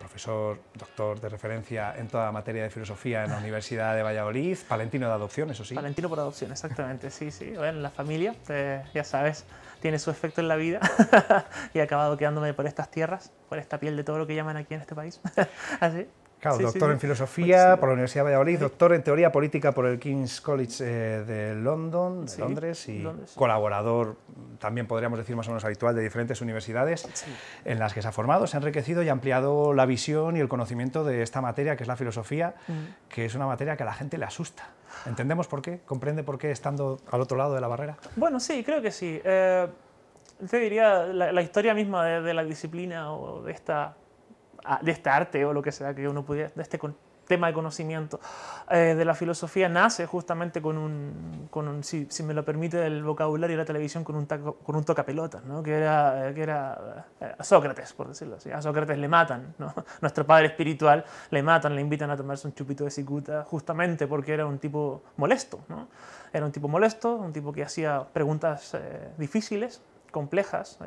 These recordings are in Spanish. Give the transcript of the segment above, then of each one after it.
profesor doctor de referencia en toda materia de filosofía en la Universidad de Valladolid, palentino de adopción, eso sí. Palentino por adopción, exactamente, sí, sí. Bueno, la familia, ya sabes, tiene su efecto en la vida y he acabado quedándome por estas tierras, por esta piel de todo lo que llaman aquí en este país. Así doctor en filosofía por la Universidad de Valladolid, doctor en teoría política por el King's College eh, de, Londres y colaborador, también podríamos decir más o menos habitual, de diferentes universidades en las que se ha formado, se ha enriquecido y ampliado la visión y el conocimiento de esta materia que es la filosofía, mm. que es una materia que a la gente le asusta. ¿Entendemos por qué? ¿Comprende por qué estando al otro lado de la barrera? Bueno, sí, creo que sí. Eh, te diría la, historia misma de, la disciplina o de esta de este arte o lo que sea que uno pudiera, de este tema de conocimiento eh, de la filosofía nace justamente con un, si, si, me lo permite el vocabulario de la televisión, con un, con un ¿no? que era, eh, que era eh, Sócrates, por decirlo así. A Sócrates le matan, ¿no? nuestro padre espiritual le matan, le invitan a tomarse un chupito de cicuta justamente porque era un tipo molesto. ¿no? Era un tipo molesto, un tipo que hacía preguntas difíciles, complejas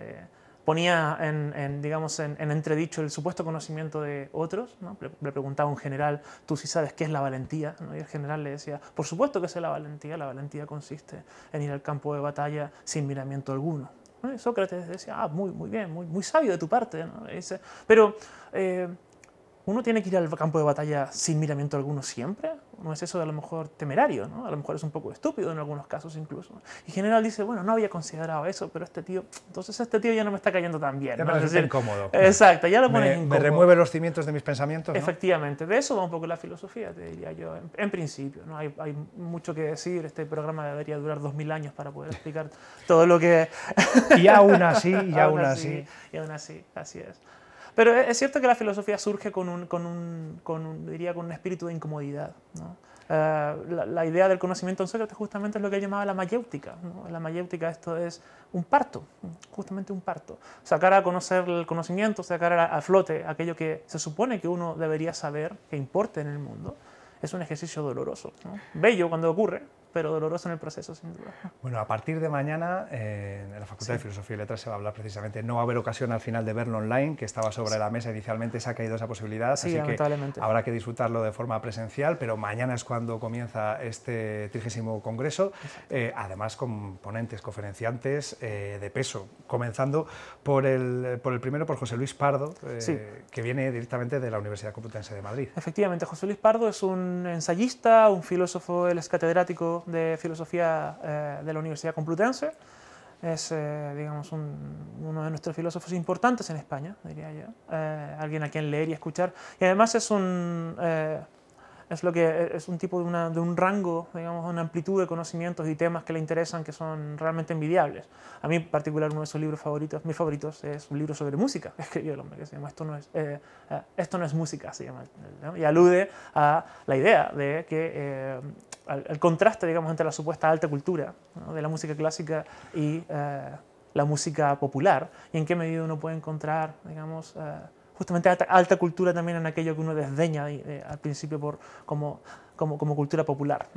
ponía en, digamos, en, entredicho el supuesto conocimiento de otros. ¿no? Le, preguntaba un general, ¿tú sí sabes qué es la valentía? ¿no? Y el general le decía, por supuesto que sé la valentía. La valentía consiste en ir al campo de batalla sin miramiento alguno. Sócrates decía, ah, muy, muy bien, muy, muy sabio de tu parte. Dice, pero... Eh, ¿Uno tiene que ir al campo de batalla sin miramiento alguno siempre? ¿No es eso de a lo mejor temerario? ¿no? A lo mejor es un poco estúpido en algunos casos incluso. Y general dice, bueno, no había considerado eso, pero este tío, entonces este tío ya no me está cayendo tan bien. Ya incómodo. Exacto, ya lo pone me, incómodo. remueve los cimientos de mis pensamientos. Efectivamente, de eso va un poco la filosofía, te diría yo, en, principio. ¿no? Hay, mucho que decir, este programa debería durar dos mil años para poder explicar todo lo que... y aún así, y aún así. Y aún así, así es. Pero e, es cierto que la filosofía surge con un, diría, con un espíritu de incomodidad. Eh, la, idea del conocimiento en Sócrates justamente es lo que él llamaba la mayéutica. La mayéutica esto es un parto, justamente un parto. Sacar a conocer el conocimiento, sacar a, flote aquello que se supone que uno debería saber, que importe en el mundo, es un ejercicio doloroso. Bello cuando ocurre, pero doloroso en el proceso, sin duda. Bueno, a partir de mañana eh, en la Facultad de Filosofía y Letras se va a hablar precisamente, no va a haber ocasión al final de verlo online, que estaba sobre la mesa inicialmente, se ha caído esa posibilidad, sí, así que habrá que disfrutarlo de forma presencial, pero mañana es cuando comienza este trigésimo congreso, eh, además con ponentes, conferenciantes eh, de peso, comenzando por el, por el primero, por José Luis Pardo, que viene directamente de la Universidad Complutense de Madrid. Efectivamente, José Luis Pardo es un ensayista, un filósofo, él es catedrático de Filosofía eh, de la Universidad Complutense. Es, eh, digamos, uno de nuestros filósofos importantes en España, diría yo. Eh, alguien a quien leer y escuchar. Y además es un, es lo que, es un tipo de, una, de, un rango, digamos, una amplitud de conocimientos y temas que le interesan que son realmente envidiables. A mí en particular uno de sus libros favoritos, mis favoritos, es un libro sobre música, que escribió el hombre, que se llama Esto no es, esto no es música, se llama. Y alude a la idea de que al, contraste, digamos, entre la supuesta alta cultura de la música clásica y eh, la música popular, y en qué medida uno puede encontrar, digamos, eh, justamente alta, cultura también en aquello que uno desdeña eh, al principio por, como, como, como cultura popular.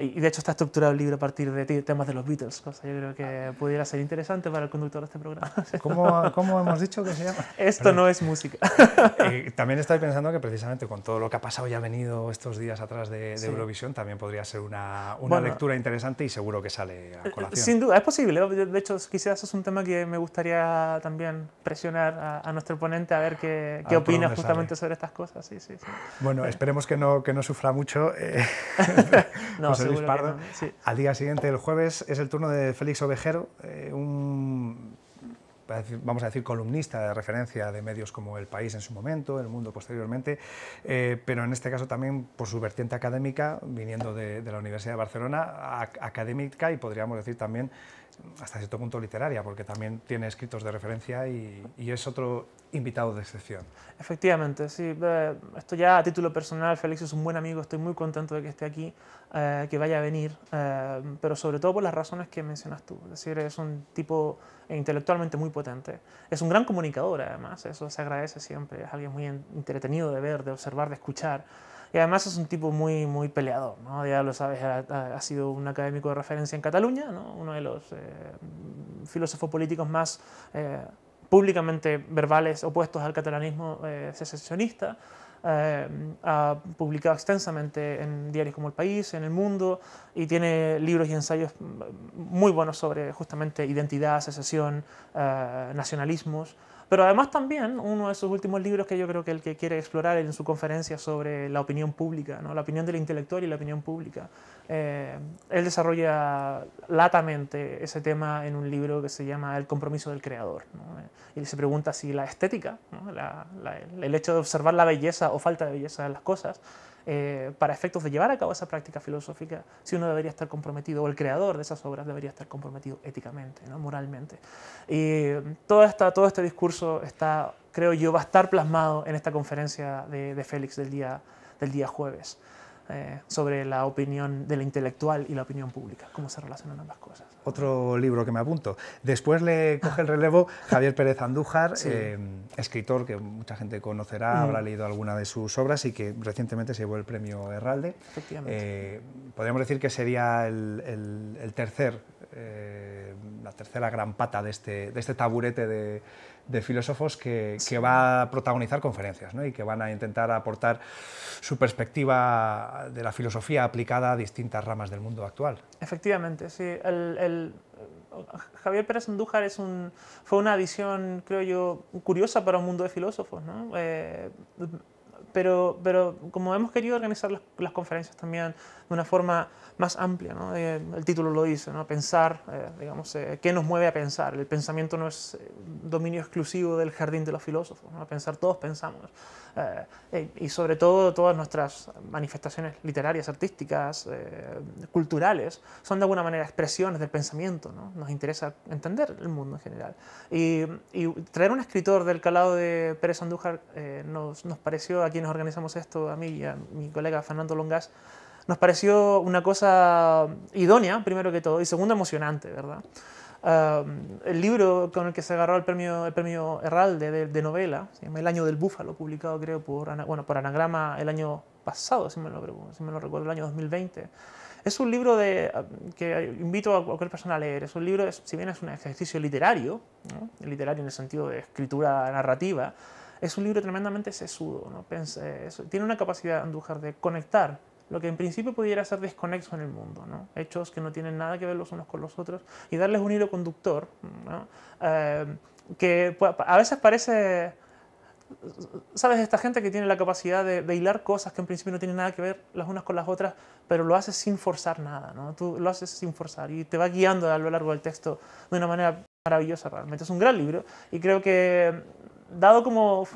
Y de hecho está estructurado el libro a partir de temas de los Beatles, cosa yo creo que pudiera ser interesante para el conductor de este programa. ¿Cómo, cómo hemos dicho que se llama? Esto no es música. Eh, también estoy pensando que precisamente con todo lo que ha pasado y ha venido estos días atrás de, Eurovisión, también podría ser una, una lectura interesante y seguro que sale a eh, eh, colación. Sin duda, es posible. De hecho, quizás es un tema que me gustaría también presionar a, nuestro ponente a ver qué, qué opina justamente sobre estas cosas. Sí, sí, bueno, esperemos que no, que no sufra mucho. no, ¿eh? Al día siguiente, el jueves, es el turno de Félix Ovejero, eh, un vamos a decir, columnista de referencia de medios como El País en su momento, El Mundo posteriormente, eh, pero en este caso también por su vertiente académica, viniendo de, la Universidad de Barcelona, académica y podríamos decir también hasta cierto punto literaria, porque también tiene escritos de referencia y es otro invitado de excepción. Efectivamente, sí. Eh, esto ya a título personal, Félix es un buen amigo, estoy muy contento de que esté aquí, eh, que vaya a venir, eh, pero sobre todo por las razones que mencionas tú. Es decir, es un tipo intelectualmente muy potente. Es un gran comunicador, además, eso se agradece siempre. Es alguien muy entretenido de ver, de observar, de escuchar. Y además es un tipo muy, muy peleador, ¿no? Ya lo sabes, ha, sido un académico de referencia en Cataluña, Uno de los filósofos políticos más públicamente verbales opuestos al catalanismo eh, secesionista. Eh, ha publicado extensamente en diarios como El País, en El Mundo, y tiene libros y ensayos muy buenos sobre justamente identidad, secesión, eh, nacionalismos. Pero además también uno de sus últimos libros que yo creo que el que quiere explorar en su conferencia sobre la opinión pública, ¿no? la opinión del intelectual y la opinión pública, eh, él desarrolla latamente ese tema en un libro que se llama El compromiso del creador. Eh, y se pregunta si la estética, ¿no? el hecho de observar la belleza o falta de belleza de las cosas, eh, para efectos de llevar a cabo esa práctica filosófica, si uno debería estar comprometido, o el creador de esas obras debería estar comprometido éticamente, ¿no? moralmente. Y todo, este discurso está, creo yo, va a estar plasmado en esta conferencia de, Félix del día jueves. Eh, sobre la opinión de la intelectual y la opinión pública, cómo se relacionan ambas cosas. Otro libro que me apunto. Después le coge el relevo Javier Pérez Andújar, eh, escritor que mucha gente conocerá, habrá leído alguna de sus obras y que recientemente se llevó el premio Herralde. Efectivamente. Eh, podríamos decir que sería el, el tercer, la tercera gran pata de este, de este taburete de de filósofos que, va a protagonizar conferencias ¿no? y que van a intentar aportar su perspectiva de la filosofía aplicada a distintas ramas del mundo actual. Efectivamente, sí. El, Javier Pérez Andújar es un, fue una visión, creo yo, curiosa para un mundo de filósofos. ¿no? Eh, pero, pero como hemos querido organizar las, conferencias también de una forma más amplia, eh, el título lo dice, ¿no? pensar, eh, digamos, eh, ¿qué nos mueve a pensar? El pensamiento no es dominio exclusivo del jardín de los filósofos, ¿no? pensar todos pensamos, y sobre todo todas nuestras manifestaciones literarias, artísticas, culturales, son de alguna manera expresiones del pensamiento, nos interesa entender el mundo en general. Y, y traer un escritor del calado de Pérez Andújar nos, nos pareció aquí nos organizamos esto, a mí y a mi colega Fernando Longas, nos pareció una cosa idónea, primero que todo, y segundo, emocionante, ¿verdad? Ah, el libro con el que se agarró el premio, el premio Herralde de, novela, se llama El año del búfalo, publicado creo por, bueno, por Anagrama el año pasado, si me, lo, si me lo recuerdo, el año 2020. Es un libro de, ah, que invito a cualquier persona a leer. Es un libro, si bien es un ejercicio literario, literario en el sentido de escritura narrativa, es un libro tremendamente sesudo. ¿no? Eh, tiene una capacidad, Andújar, de conectar lo que en principio pudiera ser desconexo en el mundo, hechos que no tienen nada que ver los unos con los otros, y darles un hilo conductor eh, que a veces parece... ¿Sabes? Esta gente que tiene la capacidad de, de, hilar cosas que en principio no tienen nada que ver las unas con las otras, pero lo haces sin forzar nada, Tú lo haces sin forzar y te va guiando a lo largo del texto de una manera maravillosa realmente. Es un gran libro y creo que dado como,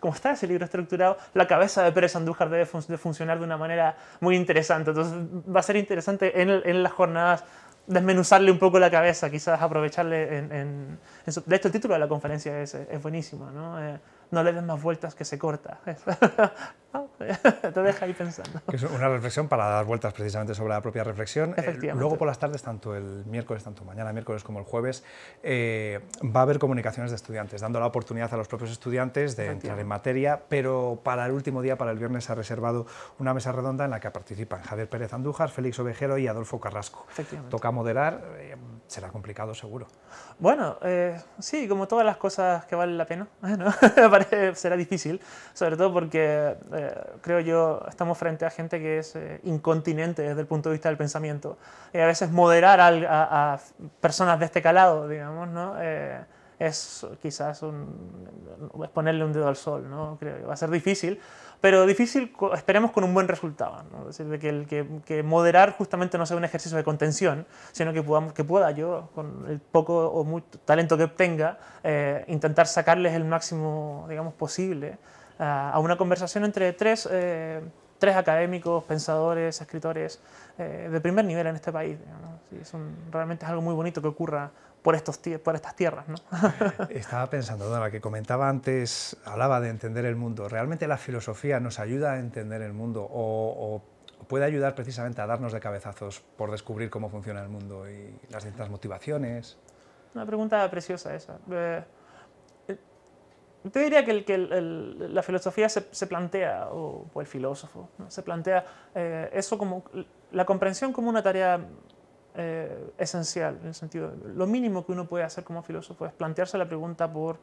como, está ese libro estructurado, la cabeza de Pérez Andújar debe de funcionar de una manera muy interesante. Entonces va a ser interesante en, en las jornadas desmenuzarle un poco la cabeza, quizás aprovecharle en... de hecho, el título de la conferencia es, es buenísimo, ¿no? Eh, no le des más vueltas que se corta. te deja ahí pensando. es una reflexión para dar vueltas precisamente sobre la propia reflexión. Eh, luego por las tardes, tanto el miércoles, tanto mañana miércoles como el jueves, eh, va a haber comunicaciones de estudiantes, dando la oportunidad a los propios estudiantes de entrar en materia, pero para el último día, para el viernes, se ha reservado una mesa redonda en la que participan Javier Pérez Andújar, Félix Ovejero y Adolfo Carrasco. Toca moderar, eh, será complicado seguro. Bueno, sí, como todas las cosas que valen la pena, será difícil, sobre todo porque eh, creo yo, estamos frente a gente que es eh, incontinente desde el punto de vista del pensamiento. Y eh, a veces moderar a, personas de este calado, digamos, ¿no? es quizás es ponerle un dedo al sol, ¿no? Creo que Va a ser difícil, pero difícil, esperemos con un buen resultado. Es decir, de que, el, que, que, moderar justamente no sea un ejercicio de contención, sino que, podamos, que pueda yo, con el poco o mucho talento que tenga, intentar sacarles el máximo, digamos, posible a, una conversación entre tres, eh, académicos, pensadores, escritores eh, de primer nivel en este país. realmente es algo muy bonito que ocurra por, estos, por estas tierras. Estaba pensando, la que comentaba antes, hablaba de entender el mundo. ¿Realmente la filosofía nos ayuda a entender el mundo o, puede ayudar precisamente a darnos de cabezazos por descubrir cómo funciona el mundo y las distintas motivaciones? Una pregunta preciosa esa. Eh, yo diría que, la filosofía se, plantea, o, el filósofo, se plantea eh, eso como la comprensión como una tarea eh, esencial, en el sentido, lo mínimo que uno puede hacer como filósofo es plantearse la pregunta por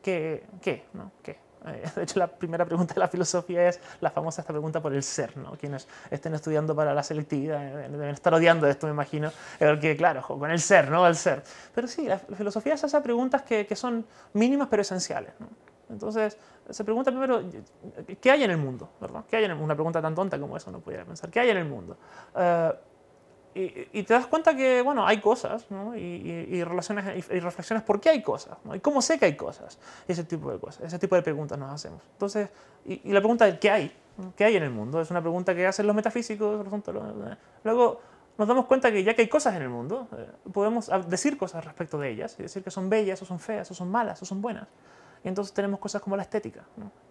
qué, qué, ¿no? ¿Qué? Eh, de hecho, la primera pregunta de la filosofía es la famosa esta pregunta por el ser, ¿no? Quienes estén estudiando para la selectividad eh, deben estar odiando esto, me imagino, eh, porque claro, con el ser, ¿no? al ser. Pero sí, la filosofía se hace preguntas que, que son mínimas pero esenciales, Entonces, se pregunta primero, ¿qué hay en el mundo? ¿verdad? ¿Qué hay en el mundo? Una pregunta tan tonta como eso no pudiera pensar. ¿Qué hay en el mundo? y, te das cuenta que, bueno, hay cosas, y, y, relaciones, y, reflexiones por qué hay cosas, Y cómo sé que hay cosas, ese tipo de cosas, ese tipo de preguntas nos hacemos. Entonces, y, la pregunta de qué hay, qué hay en el mundo, es una pregunta que hacen los metafísicos, Luego nos damos cuenta que ya que hay cosas en el mundo, eh, podemos decir cosas respecto de ellas, y decir que son bellas, o son feas, o son malas, o son buenas. Y entonces tenemos cosas como la estética,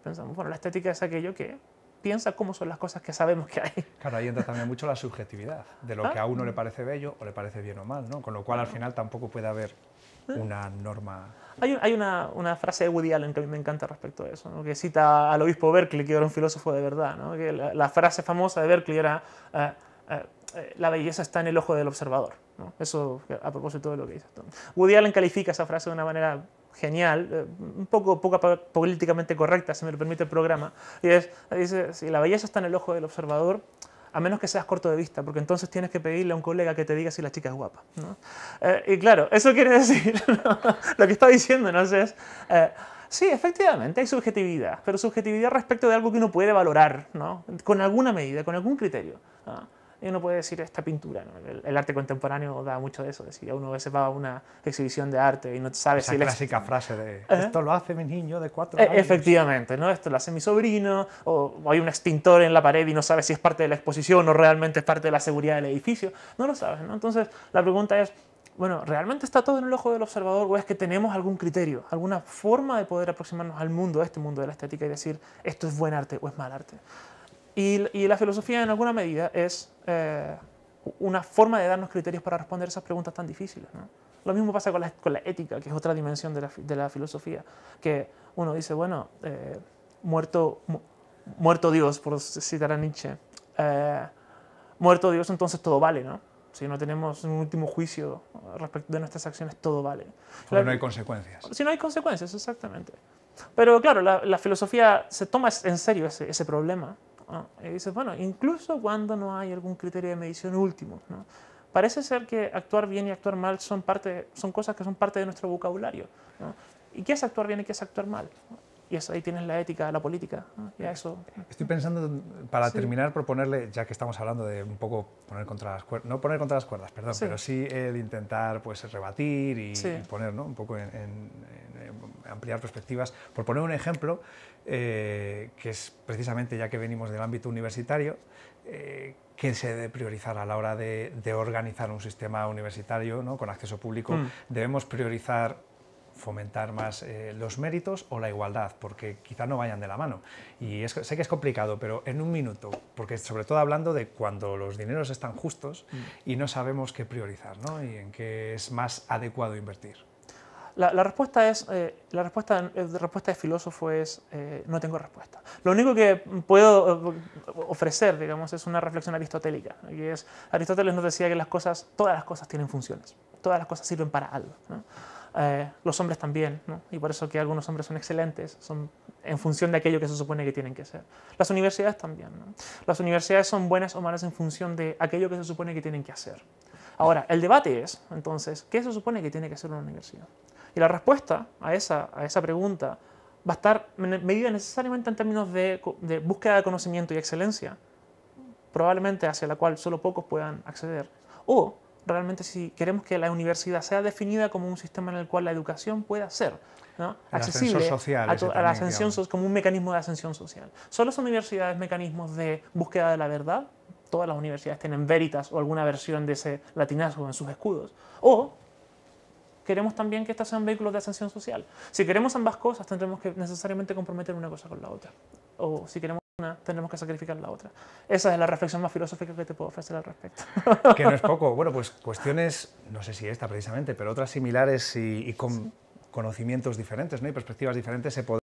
Pensamos, bueno, la estética es aquello que piensa cómo son las cosas que sabemos que hay. Claro, ahí entra también mucho la subjetividad, de lo ah. que a uno le parece bello o le parece bien o mal, ¿no? Con lo cual al final tampoco puede haber ah. una norma... Hay, una, frase de Woody Allen que a mí me encanta respecto a eso, que cita al obispo Berkeley, que era un filósofo de verdad, ¿no? que la, frase famosa de Berkeley era, ah, eh, la belleza está en el ojo del observador. ¿no? Eso a propósito de lo que dice. Woody Allen califica esa frase de una manera genial, eh, un poco, poco políticamente correcta, si me lo permite el programa, y es, dice, si la belleza está en el ojo del observador, a menos que seas corto de vista, porque entonces tienes que pedirle a un colega que te diga si la chica es guapa. Eh, y claro, eso quiere decir, lo que está diciendo, ¿no? es, eh, sí, efectivamente, hay subjetividad, pero subjetividad respecto de algo que uno puede valorar, ¿no? con alguna medida, con algún criterio y uno puede decir esta pintura. El, arte contemporáneo da mucho de eso. Es decir, uno a veces va a una exhibición de arte y no sabe si... La clásica frase de ¿Eh? esto lo hace mi niño de cuatro e, años. Efectivamente, ¿no? esto lo hace mi sobrino, o hay un extintor en la pared y no sabe si es parte de la exposición o realmente es parte de la seguridad del edificio. No lo sabes. Entonces la pregunta es, bueno, ¿realmente está todo en el ojo del observador o es que tenemos algún criterio, alguna forma de poder aproximarnos al mundo, a este mundo de la estética y decir, esto es buen arte o es mal arte? Y, la filosofía en alguna medida es eh, una forma de darnos criterios para responder esas preguntas tan difíciles. Lo mismo pasa con la, con la, ética, que es otra dimensión de la, de la filosofía, que uno dice, bueno, eh, muerto, muerto Dios, por citar a Nietzsche, eh, muerto Dios entonces todo vale, ¿no? Si no tenemos un último juicio respecto de nuestras acciones, todo vale. Pero no hay consecuencias. Si no hay consecuencias, exactamente. Pero claro, la, la filosofía se toma en serio ese, ese problema Ah, y dices, bueno, incluso cuando no hay algún criterio de medición último. ¿no? Parece ser que actuar bien y actuar mal son, parte, son cosas que son parte de nuestro vocabulario. ¿no? ¿Y qué es actuar bien y qué es actuar mal? Y eso, ahí tienes la ética, la política. Y eso. Estoy pensando, para terminar, proponerle, ya que estamos hablando de un poco poner contra las cuerdas, no poner contra las cuerdas, perdón, pero sí el intentar pues, rebatir y, poner ¿no? un poco en ampliar perspectivas. Por poner un ejemplo, eh, que es precisamente ya que venimos del ámbito universitario, eh, se debe priorizar a la hora de, organizar un sistema universitario ¿no? con acceso público. Mm. Debemos priorizar fomentar más eh, los méritos o la igualdad, porque quizá no vayan de la mano. Y sé que es complicado, pero en un minuto, porque sobre todo hablando de cuando los dineros están justos mm. y no sabemos qué priorizar ¿no? y en qué es más adecuado invertir la, respuesta es, eh, la respuesta, eh, respuesta de filósofo es, eh, no tengo respuesta. Lo único que puedo ofrecer, digamos, es una reflexión aristotélica. Y es, Aristóteles nos decía que las cosas, todas las cosas tienen funciones, todas las cosas sirven para algo. los hombres también, y por eso que algunos hombres son excelentes, son en función de aquello que se supone que tienen que ser. Las universidades también. Las universidades son buenas o malas en función de aquello que se supone que tienen que hacer. Ahora, el debate es, entonces, ¿qué se supone que tiene que hacer una universidad? Y la respuesta a esa, a esa pregunta va a estar medida necesariamente en términos de, búsqueda de conocimiento y excelencia, probablemente hacia la cual solo pocos puedan acceder. O realmente si queremos que la universidad sea definida como un sistema en el cual la educación pueda ser accesible a, como un mecanismo de ascensión social. ¿Solo son universidades mecanismos de búsqueda de la verdad? Todas las universidades tienen veritas o alguna versión de ese latinazgo en sus escudos. O queremos también que estos sean vehículos de ascensión social. Si queremos ambas cosas, tendremos que necesariamente comprometer una cosa con la otra. O si queremos una, tendremos que sacrificar la otra. Esa es la reflexión más filosófica que te puedo ofrecer al respecto. Que no es poco. Bueno, pues cuestiones, no sé si esta precisamente, pero otras similares y, con conocimientos diferentes ¿no? y perspectivas diferentes se podrían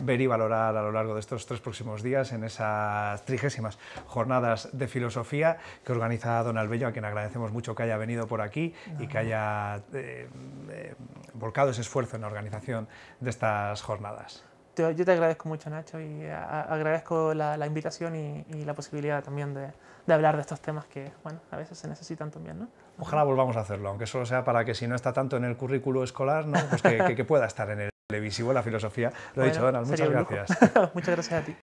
ver y valorar a lo largo de estos tres próximos días en esas trigésimas jornadas de filosofía que organiza Don Albello, a quien agradecemos mucho que haya venido por aquí y que haya eh, eh, volcado ese esfuerzo en la organización de estas jornadas yo te agradezco mucho, Nacho, y eh, agradezco la, invitación y, la posibilidad también de, hablar de estos temas que, bueno, a veces se necesitan también, ¿no? Ojalá volvamos a hacerlo, aunque solo sea para que si no está tanto en el currículo escolar, pues que pueda estar en el televisivo, la filosofía. Lo he dicho, Donald, muchas gracias. muchas gracias a ti.